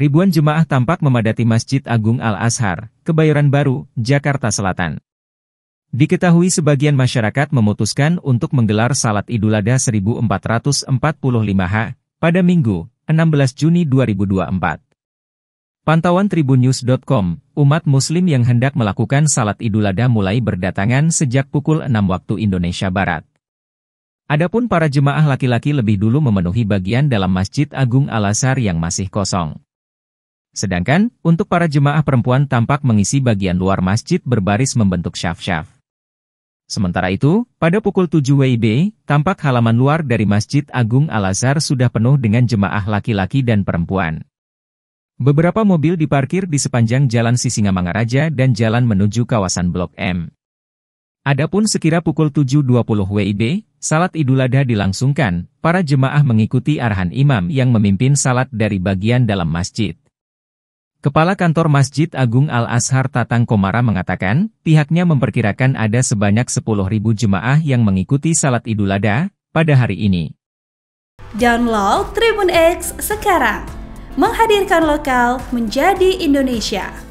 ribuan jemaah tampak memadati Masjid Agung Al-Azhar, Kebayoran Baru, Jakarta Selatan. Diketahui sebagian masyarakat memutuskan untuk menggelar Salat Idul Adha 1445 H pada Minggu, 16 Juni 2024. Pantauan tribunnews.com, umat muslim yang hendak melakukan Salat Idul Adha mulai berdatangan sejak pukul 6 waktu Indonesia Barat. Adapun para jemaah laki-laki lebih dulu memenuhi bagian dalam Masjid Agung Al-Azhar yang masih kosong. Sedangkan, untuk para jemaah perempuan tampak mengisi bagian luar masjid berbaris membentuk syaf-syaf. Sementara itu, pada pukul 7 WIB, tampak halaman luar dari Masjid Agung Al-Azhar sudah penuh dengan jemaah laki-laki dan perempuan. Beberapa mobil diparkir di sepanjang Jalan Sisingamangaraja dan jalan menuju kawasan Blok M. Adapun sekira pukul 7.20 WIB, salat Idul Adha dilangsungkan, para jemaah mengikuti arahan imam yang memimpin salat dari bagian dalam masjid. Kepala Kantor Masjid Agung Al-Azhar Tatang Komara mengatakan, pihaknya memperkirakan ada sebanyak 10.000 jemaah yang mengikuti salat idul adha pada hari ini. Download Tribun X sekarang, menghadirkan lokal menjadi Indonesia.